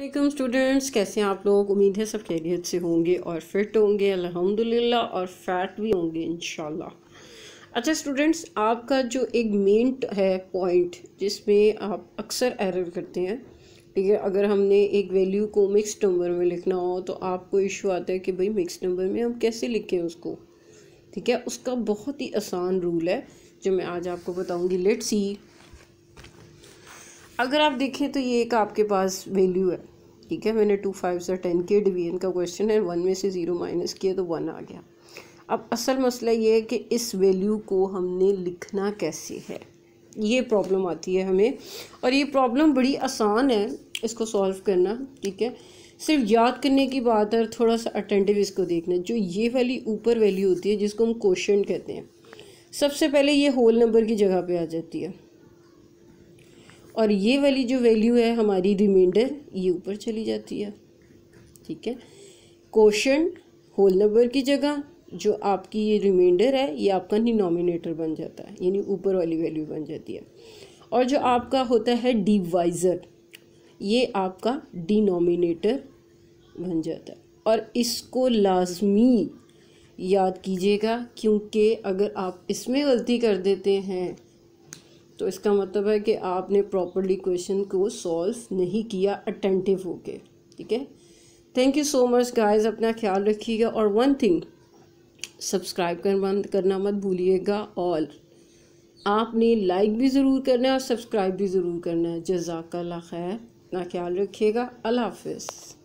वालेकुम स्टूडेंट्स कैसे हैं आप लोग उम्मीद है सब खैरियत से होंगे और फिट होंगे अल्हम्दुलिल्लाह और फैट भी होंगे इन अच्छा स्टूडेंट्स आपका जो एक मेन है पॉइंट जिसमें आप अक्सर एरर करते हैं ठीक है अगर हमने एक वैल्यू को मिक्स नंबर में लिखना हो तो आपको इशू आता है कि भाई मिक्स नंबर में हम कैसे लिखें उसको ठीक है उसका बहुत ही आसान रूल है जो मैं आज आपको बताऊँगी लेट सी अगर आप देखें तो ये एक आपके पास वैल्यू है ठीक है मैंने टू फाइव से टेन के डिवीजन का क्वेश्चन है वन में से ज़ीरो माइनस किया तो वन आ गया अब असल मसला ये है कि इस वैल्यू को हमने लिखना कैसे है ये प्रॉब्लम आती है हमें और ये प्रॉब्लम बड़ी आसान है इसको सॉल्व करना ठीक है सिर्फ याद करने की बात है थोड़ा सा अटेंटिव इसको देखना जो ये वाली ऊपर वैल्यू होती है जिसको हम क्वेश्चन कहते हैं सबसे पहले ये होल नंबर की जगह पे आ जाती है और ये वाली जो वैल्यू है हमारी रिमाइंडर ये ऊपर चली जाती है ठीक है क्वेश्चन होल नंबर की जगह जो आपकी ये रिमाइंडर है ये आपका डिनोमिनेटर बन जाता है यानी ऊपर वाली वैल्यू बन जाती है और जो आपका होता है डिवाइज़र ये आपका डिनोमिनेटर बन जाता है और इसको लाजमी याद कीजिएगा क्योंकि अगर आप इसमें गलती कर देते हैं तो इसका मतलब है कि आपने प्रॉपरली क्वेश्चन को सॉल्व नहीं किया अटेंटिव होके ठीक है thank you so much guys अपना ख्याल रखिएगा और वन थिंग सब्सक्राइब कर करना मत भूलिएगा और आपने लाइक भी ज़रूर करना है और सब्सक्राइब भी ज़रूर करना है जजाकल्ला खैर अपना ख्याल रखिएगा अल्लाह हाफिज़